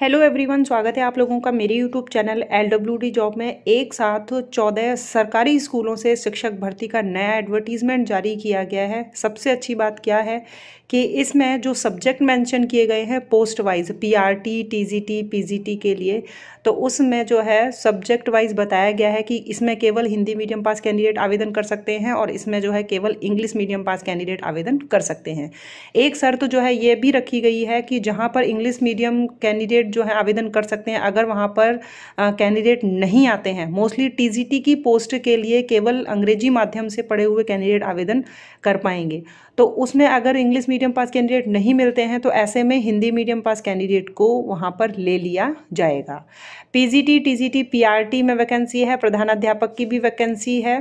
hello everyone स्वागत है आप लोगों का मेरे YouTube channel L W D job में एक साथ चौदह सरकारी स्कूलों से शिक्षक भर्ती का नया एडवर्टीज़मेंट जारी किया गया है सबसे अच्छी बात क्या है कि इसमें जो सब्जेक्ट मेंशन किए गए हैं post wise PRT TGT PGT के लिए तो उसमें जो है सब्जेक्ट वाइज बताया गया है कि इसमें केवल हिंदी मीडियम पास कैंडिडेट आवेदन कर सकते हैं और इसमें जो है केवल इंग्लिश मीडियम पास कैंडिडेट आवेदन कर सकते हैं एक शर्त तो जो है ये भी रखी गई है कि जहाँ पर इंग्लिश मीडियम कैंडिडेट जो है आवेदन कर सकते हैं अगर वहाँ पर कैंडिडेट नहीं आते हैं मोस्टली टी की पोस्ट के लिए केवल अंग्रेजी माध्यम से पढ़े हुए कैंडिडेट आवेदन कर पाएंगे तो उसमें अगर इंग्लिश मीडियम पास कैंडिडेट नहीं मिलते हैं तो ऐसे में हिंदी मीडियम पास कैंडिडेट को वहाँ पर ले लिया जाएगा पीजीटी टीजीटी पीआरटी में वैकेंसी है प्रधानाध्यापक की भी वैकेंसी है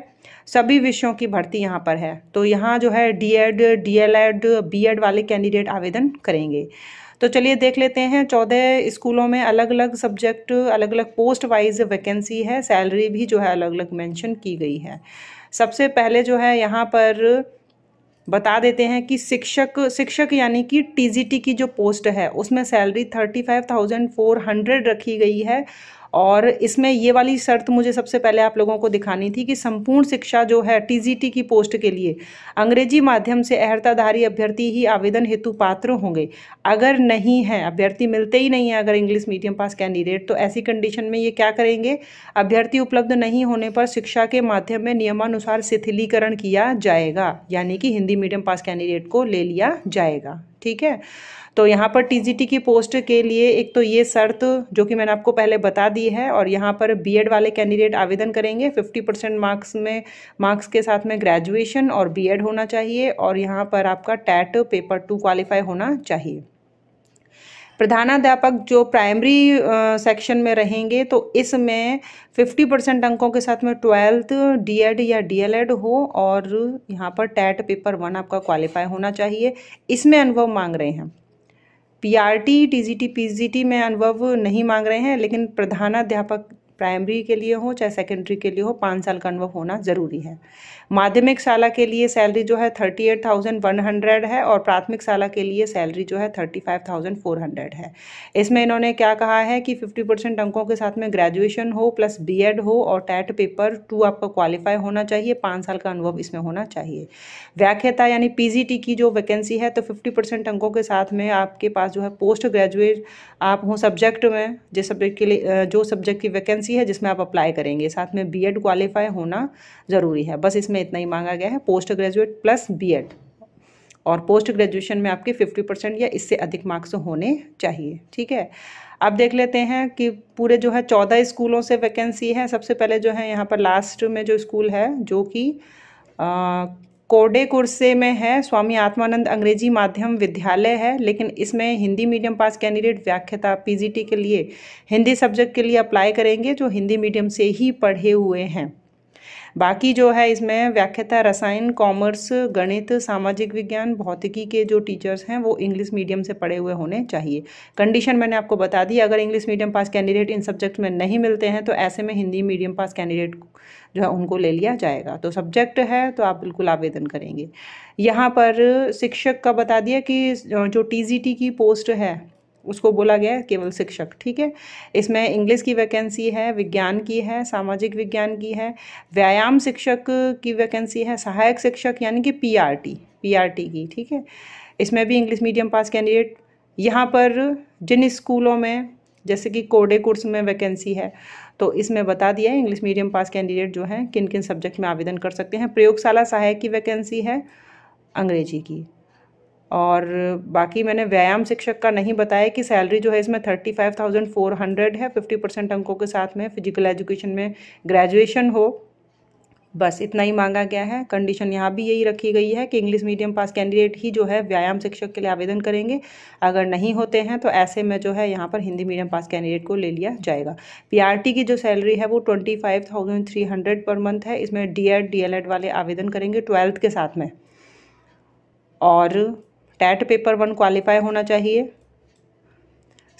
सभी विषयों की भर्ती यहाँ पर है तो यहाँ जो है डीएड डीएलएड बीएड वाले कैंडिडेट आवेदन करेंगे तो चलिए देख लेते हैं चौदह स्कूलों में अलग अलग सब्जेक्ट अलग अलग पोस्ट वाइज वैकेंसी है सैलरी भी जो है अलग अलग मेंशन की गई है सबसे पहले जो है यहाँ पर बता देते हैं कि शिक्षक शिक्षक यानी कि टीजीटी की जो पोस्ट है उसमें salary thirty five thousand four hundred रखी गई है और इसमें ये वाली शर्त मुझे सबसे पहले आप लोगों को दिखानी थी कि संपूर्ण शिक्षा जो है टीजीटी की पोस्ट के लिए अंग्रेजी माध्यम से अहर्ताधारी अभ्यर्थी ही आवेदन हेतु पात्र होंगे अगर नहीं है अभ्यर्थी मिलते ही नहीं है अगर इंग्लिश मीडियम पास कैंडिडेट तो ऐसी कंडीशन में ये क्या करेंगे अभ्यर्थी उपलब्ध नहीं होने पर शिक्षा के माध्यम में नियमानुसार शिथिलीकरण किया जाएगा यानी कि हिंदी मीडियम पास कैंडिडेट को ले लिया जाएगा ठीक है तो यहाँ पर टीजीटी की पोस्ट के लिए एक तो ये शर्त जो कि मैंने आपको पहले बता दी है और यहाँ पर बीएड वाले कैंडिडेट आवेदन करेंगे 50 परसेंट मार्क्स में मार्क्स के साथ में ग्रेजुएशन और बीएड होना चाहिए और यहाँ पर आपका टैट पेपर टू क्वालिफाई होना चाहिए प्रधानाध्यापक जो प्राइमरी सेक्शन में रहेंगे तो इसमें 50 परसेंट अंकों के साथ में ट्वेल्थ डीएड या डीएलएड हो और यहाँ पर टैट पेपर वन आपका क्वालिफाई होना चाहिए इसमें अनुभव मांग रहे हैं पीआरटी टीजीटी पीजीटी में अनुभव नहीं मांग रहे हैं लेकिन प्रधानाध्यापक प्राइमरी के लिए हो चाहे सेकेंडरी के लिए हो पाँच साल का अनुभव होना ज़रूरी है माध्यमिक शाला के लिए सैलरी जो है thirty eight thousand one hundred है और प्राथमिक शाला के लिए सैलरी जो है thirty five thousand four hundred है इसमें इन्होंने क्या कहा है कि फिफ्टी परसेंट अंकों के साथ में ग्रेजुएशन हो प्लस बी एड हो और टैट पेपर टू आपका क्वालिफाई होना चाहिए पाँच साल का अनुभव इसमें होना चाहिए व्याख्याता यानी पी की जो वैकेंसी है तो फिफ्टी परसेंट अंकों के साथ में आपके पास जो है पोस्ट ग्रेजुएट आप हों सब्जेक्ट में जिस सब्जेक्ट के लिए जो सब्जेक्ट की वैकेंसी वैकेंसी है जिसमें आप अप्लाई करेंगे साथ में बीएड क्वालिफाई होना ज़रूरी है बस इसमें इतना ही मांगा गया है पोस्ट ग्रेजुएट प्लस बीएड और पोस्ट ग्रेजुएशन में आपके 50 परसेंट या इससे अधिक मार्क्स होने चाहिए ठीक है अब देख लेते हैं कि पूरे जो है चौदह स्कूलों से वैकेंसी है सबसे पहले जो है यहाँ पर लास्ट में जो स्कूल है जो कि कोडे कुर्से में है स्वामी आत्मानंद अंग्रेजी माध्यम विद्यालय है लेकिन इसमें हिंदी मीडियम पास कैंडिडेट व्याख्याता पीजीटी के लिए हिंदी सब्जेक्ट के लिए अप्लाई करेंगे जो हिंदी मीडियम से ही पढ़े हुए हैं बाकी जो है इसमें व्याख्याता रसायन कॉमर्स गणित सामाजिक विज्ञान भौतिकी के जो टीचर्स हैं वो इंग्लिश मीडियम से पढ़े हुए होने चाहिए कंडीशन मैंने आपको बता दी अगर इंग्लिश मीडियम पास कैंडिडेट इन सब्जेक्ट में नहीं मिलते हैं तो ऐसे में हिंदी मीडियम पास कैंडिडेट जो है उनको ले लिया जाएगा तो सब्जेक्ट है तो आप बिल्कुल आवेदन करेंगे यहाँ पर शिक्षक का बता दिया कि जो टी की पोस्ट है उसको बोला गया है केवल शिक्षक ठीक है इसमें इंग्लिश की वैकेंसी है विज्ञान की है सामाजिक विज्ञान की है व्यायाम शिक्षक की वैकेंसी है सहायक शिक्षक यानी कि पीआरटी पीआरटी की ठीक है इसमें भी इंग्लिश मीडियम पास कैंडिडेट यहाँ पर जिन स्कूलों में जैसे कि कोडे कोर्स में वैकेंसी है तो इसमें बता दिया है इंग्लिश मीडियम पास कैंडिडेट जो हैं किन किन सब्जेक्ट में आवेदन कर सकते हैं प्रयोगशाला सहायक की वैकेंसी है अंग्रेजी की और बाकी मैंने व्यायाम शिक्षक का नहीं बताया कि सैलरी जो है इसमें thirty five thousand four hundred है फिफ्टी परसेंट अंकों के साथ में फिजिकल एजुकेशन में ग्रेजुएशन हो बस इतना ही मांगा गया है कंडीशन यहाँ भी यही रखी गई है कि इंग्लिश मीडियम पास कैंडिडेट ही जो है व्यायाम शिक्षक के लिए आवेदन करेंगे अगर नहीं होते हैं तो ऐसे में जो है यहाँ पर हिंदी मीडियम पास कैंडिडेट को ले लिया जाएगा पीआरटी की जो सैलरी है वो twenty five thousand three hundred per month है इसमें D Ed D L Ed वाले आवेदन करेंगे ट्वेल्थ के साथ में और टैट पेपर वन क्वालिफाई होना चाहिए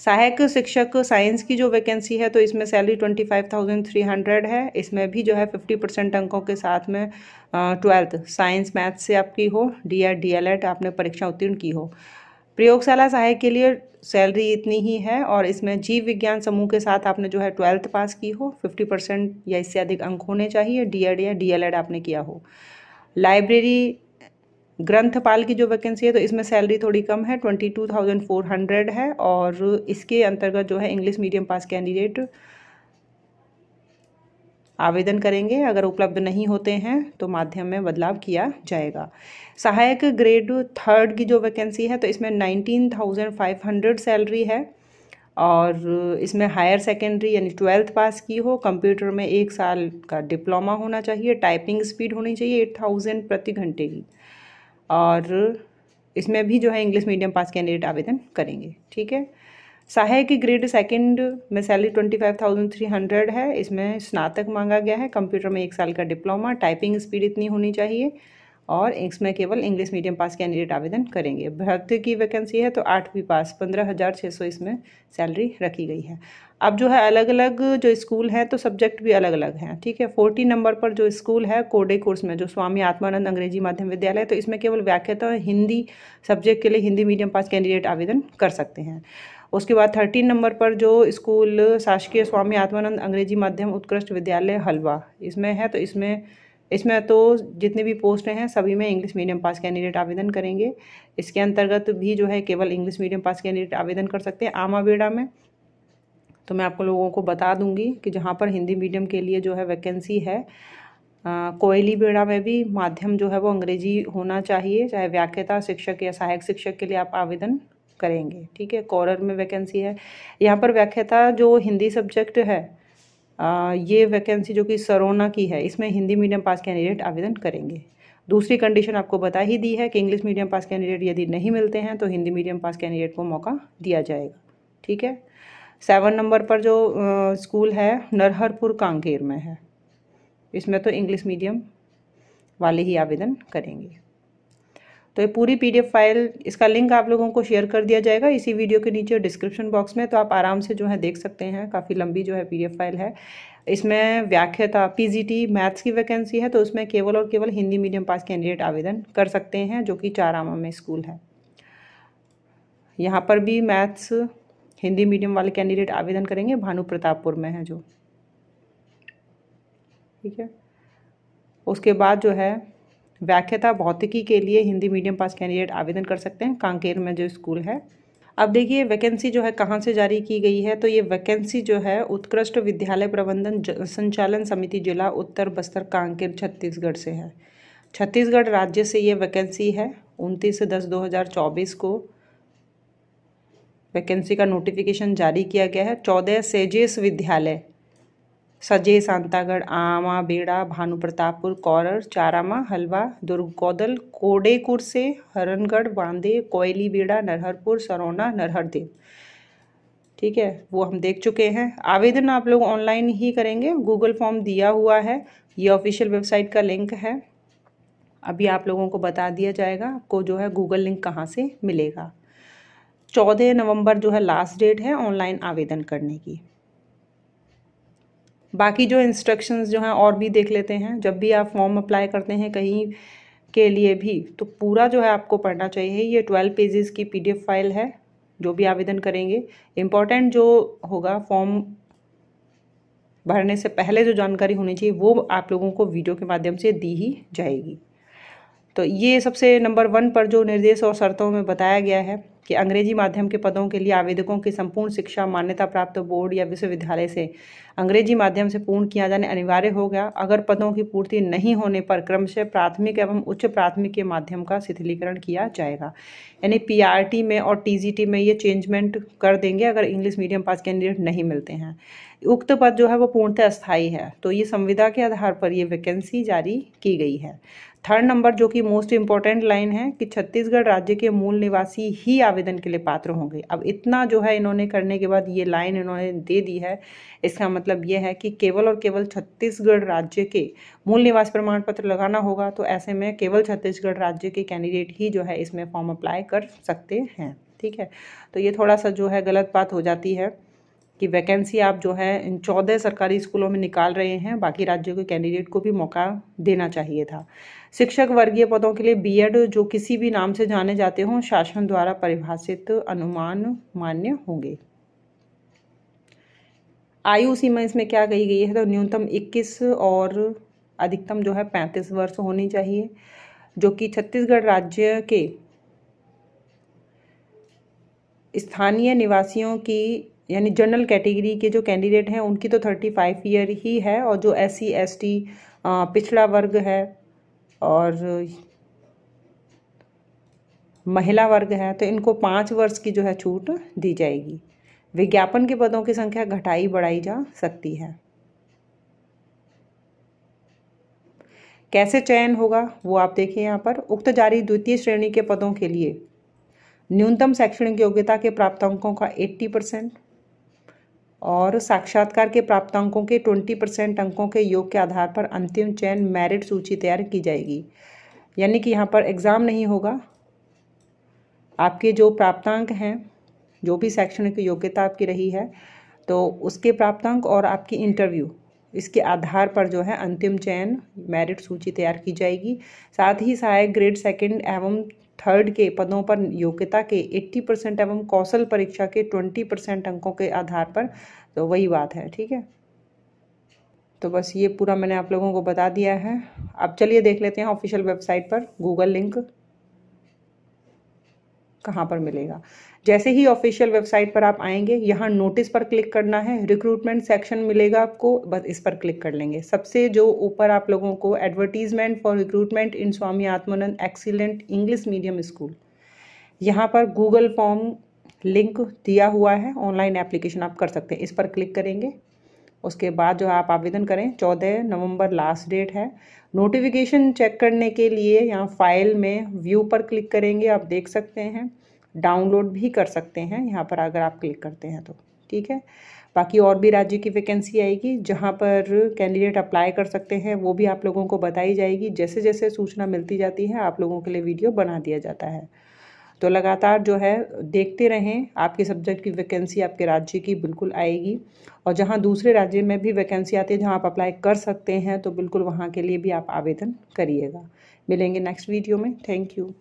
सहायक शिक्षक साइंस की जो वैकेंसी है तो इसमें salary twenty five thousand three hundred है इसमें भी जो है फिफ्टी परसेंट अंकों के साथ में ट्वेल्थ साइंस मैथ से आपकी हो D Ed D L Ed आपने परीक्षा उत्तीर्ण की हो प्रयोगशाला सहायक के लिए सैलरी इतनी ही है और इसमें जीव विज्ञान समूह के साथ आपने जो है ट्वेल्थ पास की हो फिफ्टी परसेंट या इससे अधिक अंक होने चाहिए डी एड या डी एल एड आपने किया हो लाइब्रेरी ग्रंथपाल की जो वैकेंसी है तो इसमें सैलरी थोड़ी कम है twenty two thousand four hundred है और इसके अंतर्गत जो है इंग्लिश मीडियम पास कैंडिडेट आवेदन करेंगे अगर उपलब्ध नहीं होते हैं तो माध्यम में बदलाव किया जाएगा सहायक ग्रेड थर्ड की जो वैकेंसी है तो इसमें nineteen thousand five hundred salary है और इसमें हायर सेकेंडरी यानी ट्वेल्थ पास की हो कंप्यूटर में एक साल का डिप्लोमा होना चाहिए टाइपिंग स्पीड होनी चाहिए एट थाउजेंड प्रति घंटे की और इसमें भी जो है इंग्लिश मीडियम पास कैंडिडेट आवेदन करेंगे ठीक है सहायक की ग्रेड सेकंड में salary twenty five thousand three hundred है इसमें स्नातक मांगा गया है कंप्यूटर में एक साल का डिप्लोमा टाइपिंग स्पीड इतनी होनी चाहिए और इसमें केवल इंग्लिश मीडियम पास कैंडिडेट आवेदन करेंगे भर्ती की वैकेंसी है तो आठवीं पास पंद्रह हज़ार छः सौ इसमें सैलरी रखी गई है अब जो है अलग अलग जो स्कूल हैं तो सब्जेक्ट भी अलग अलग हैं ठीक है फोर्टी नंबर पर जो स्कूल है कोडे कोर्स में जो स्वामी आत्मानंद अंग्रेजी माध्यम विद्यालय तो इसमें केवल व्याख्याता तो हिंदी सब्जेक्ट के लिए हिंदी मीडियम पास कैंडिडेट आवेदन कर सकते हैं उसके बाद थर्टीन नंबर पर जो स्कूल शासकीय स्वामी आत्मानंद अंग्रेजी माध्यम उत्कृष्ट विद्यालय हलवा इसमें है तो इसमें इसमें तो जितने भी पोस्ट हैं सभी में इंग्लिश मीडियम पास कैंडिडेट आवेदन करेंगे इसके अंतर्गत भी जो है केवल इंग्लिश मीडियम पास कैंडिडेट आवेदन कर सकते हैं आमाबेड़ा में तो मैं आपको लोगों को बता दूंगी कि जहाँ पर हिंदी मीडियम के लिए जो है वैकेंसी है कोयली बेड़ा में भी माध्यम जो है वो अंग्रेजी होना चाहिए चाहे व्याख्याता शिक्षक या सहायक शिक्षक के लिए आप आवेदन करेंगे ठीक है कॉरर में वैकेंसी है यहाँ पर व्याख्याता जो हिंदी सब्जेक्ट है ये वैकेंसी जो कि सरोना की है इसमें हिंदी मीडियम पास कैंडिडेट आवेदन करेंगे दूसरी कंडीशन आपको बता ही दी है कि इंग्लिश मीडियम पास कैंडिडेट यदि नहीं मिलते हैं तो हिंदी मीडियम पास कैंडिडेट को मौका दिया जाएगा ठीक है सेवन नंबर पर जो स्कूल है नरहरपुर कांकेर में है इसमें तो इंग्लिश मीडियम वाले ही आवेदन करेंगे तो ये पूरी पीडीएफ फाइल इसका लिंक आप लोगों को शेयर कर दिया जाएगा इसी वीडियो के नीचे डिस्क्रिप्शन बॉक्स में तो आप आराम से जो है देख सकते हैं काफ़ी लंबी जो है पीडीएफ फाइल है इसमें व्याख्याता पीजीटी मैथ्स की वैकेंसी है तो उसमें केवल और केवल हिंदी मीडियम पास कैंडिडेट आवेदन कर सकते हैं जो कि चारामा में स्कूल है यहाँ पर भी मैथ्स हिंदी मीडियम वाले कैंडिडेट आवेदन करेंगे भानु प्रतापपुर में है जो ठीक है उसके बाद जो है व्याख्याता भौतिकी के लिए हिंदी मीडियम पास कैंडिडेट आवेदन कर सकते हैं कांकेर में जो स्कूल है अब देखिए वैकेंसी जो है कहाँ से जारी की गई है तो ये वैकेंसी जो है उत्कृष्ट विद्यालय प्रबंधन संचालन समिति जिला उत्तर बस्तर कांकेर छत्तीसगढ़ से है छत्तीसगढ़ राज्य से ये वैकेंसी है उनतीस दस दो हज़ार चौबीस को वैकेंसी का नोटिफिकेशन जारी किया गया है चौदह सेजेस विद्यालय सजे सांतागढ़ आमा बेड़ा भानु प्रतापपुर कौरर चारामा हलवा दुर्ग कोडेकुर कोडे हरनगढ़ बांदे कोयली बेड़ा नरहरपुर सरौना नरहरदेव ठीक है वो हम देख चुके हैं आवेदन आप लोग ऑनलाइन ही करेंगे गूगल फॉर्म दिया हुआ है ये ऑफिशियल वेबसाइट का लिंक है अभी आप लोगों को बता दिया जाएगा आपको जो है गूगल लिंक कहाँ से मिलेगा चौदह नवंबर जो है लास्ट डेट है ऑनलाइन आवेदन करने की बाकी जो इंस्ट्रक्शंस जो हैं और भी देख लेते हैं जब भी आप फॉर्म अप्लाई करते हैं कहीं के लिए भी तो पूरा जो है आपको पढ़ना चाहिए ये ट्वेल्व पेजेस की पीडीएफ फाइल है जो भी आवेदन करेंगे इम्पॉर्टेंट जो होगा फॉर्म भरने से पहले जो जानकारी होनी चाहिए वो आप लोगों को वीडियो के माध्यम से दी ही जाएगी तो ये सबसे नंबर वन पर जो निर्देश और शर्तों में बताया गया है कि अंग्रेजी माध्यम के पदों के लिए आवेदकों की संपूर्ण शिक्षा मान्यता प्राप्त बोर्ड या विश्वविद्यालय से अंग्रेजी माध्यम से पूर्ण किया जाने अनिवार्य हो गया अगर पदों की पूर्ति नहीं होने पर क्रमशः प्राथमिक एवं उच्च प्राथमिक के माध्यम का शिथिलीकरण किया जाएगा यानी पी e में और टी में ये चेंजमेंट कर देंगे अगर इंग्लिश मीडियम पास कैंडिडेट नहीं मिलते हैं उक्त पद जो है वो पूर्णतः अस्थायी है तो ये संविदा के आधार पर ये वैकेंसी जारी की गई है थर्ड नंबर जो कि मोस्ट इम्पॉर्टेंट लाइन है कि छत्तीसगढ़ राज्य के मूल निवासी ही आवेदन के लिए पात्र होंगे अब इतना जो है इन्होंने करने के बाद ये लाइन इन्होंने दे दी है इसका मतलब ये है कि केवल और केवल छत्तीसगढ़ राज्य के मूल निवास प्रमाण पत्र लगाना होगा तो ऐसे में केवल छत्तीसगढ़ राज्य के कैंडिडेट ही जो है इसमें फॉर्म अप्लाई कर सकते हैं ठीक है तो ये थोड़ा सा जो है गलत बात हो जाती है कि वैकेंसी आप जो है इन चौदह सरकारी स्कूलों में निकाल रहे हैं बाकी राज्यों के कैंडिडेट को भी मौका देना चाहिए था शिक्षक वर्गीय पदों के लिए बीएड जो किसी भी नाम से जाने जाते हों शासन द्वारा परिभाषित अनुमान मान्य होंगे आयु सीमा इसमें क्या कही गई है तो न्यूनतम 21 और अधिकतम जो है 35 वर्ष होनी चाहिए जो कि छत्तीसगढ़ राज्य के स्थानीय निवासियों की यानी जनरल कैटेगरी के जो कैंडिडेट हैं उनकी तो थर्टी फाइव ईयर ही है और जो एस सी एस टी पिछड़ा वर्ग है और महिला वर्ग है तो इनको पाँच वर्ष की जो है छूट दी जाएगी विज्ञापन के पदों की संख्या घटाई बढ़ाई जा सकती है कैसे चयन होगा वो आप देखिए यहाँ पर उक्त जारी द्वितीय श्रेणी के पदों के लिए न्यूनतम शैक्षणिक योग्यता के प्राप्तांकों का 80 परसेंट और साक्षात्कार के प्राप्तांकों के 20 परसेंट अंकों के योग के आधार पर अंतिम चयन मेरिट सूची तैयार की जाएगी यानी कि यहाँ पर एग्ज़ाम नहीं होगा आपके जो प्राप्तांक हैं जो भी शैक्षणिक योग्यता आपकी रही है तो उसके प्राप्तांक और आपकी इंटरव्यू इसके आधार पर जो है अंतिम चयन मेरिट सूची तैयार की जाएगी साथ ही सहायक ग्रेड सेकंड एवं थर्ड के पदों पर योग्यता के 80 परसेंट एवं कौशल परीक्षा के 20 परसेंट अंकों के आधार पर तो वही बात है ठीक है तो बस ये पूरा मैंने आप लोगों को बता दिया है अब चलिए देख लेते हैं ऑफिशियल वेबसाइट पर गूगल लिंक कहाँ पर मिलेगा जैसे ही ऑफिशियल वेबसाइट पर आप आएंगे यहाँ नोटिस पर क्लिक करना है रिक्रूटमेंट सेक्शन मिलेगा आपको बस इस पर क्लिक कर लेंगे सबसे जो ऊपर आप लोगों को advertisement for recruitment in Swami Atmanand excellent English medium school यहाँ पर गूगल फॉर्म लिंक दिया हुआ है ऑनलाइन एप्लीकेशन आप कर सकते हैं इस पर क्लिक करेंगे उसके बाद जो है आप आवेदन करें चौदह नवंबर लास्ट डेट है नोटिफिकेशन चेक करने के लिए यहाँ फाइल में व्यू पर क्लिक करेंगे आप देख सकते हैं डाउनलोड भी कर सकते हैं यहाँ पर अगर आप क्लिक करते हैं तो ठीक है बाकी और भी राज्य की वैकेंसी आएगी जहाँ पर कैंडिडेट अप्लाई कर सकते हैं वो भी आप लोगों को बताई जाएगी जैसे जैसे सूचना मिलती जाती है आप लोगों के लिए वीडियो बना दिया जाता है तो लगातार जो है देखते रहें आपके सब्जेक्ट की वैकेंसी आपके राज्य की बिल्कुल आएगी और जहाँ दूसरे राज्य में भी वैकेंसी आती है जहाँ आप अप्लाई कर सकते हैं तो बिल्कुल वहाँ के लिए भी आप आवेदन करिएगा मिलेंगे नेक्स्ट वीडियो में थैंक यू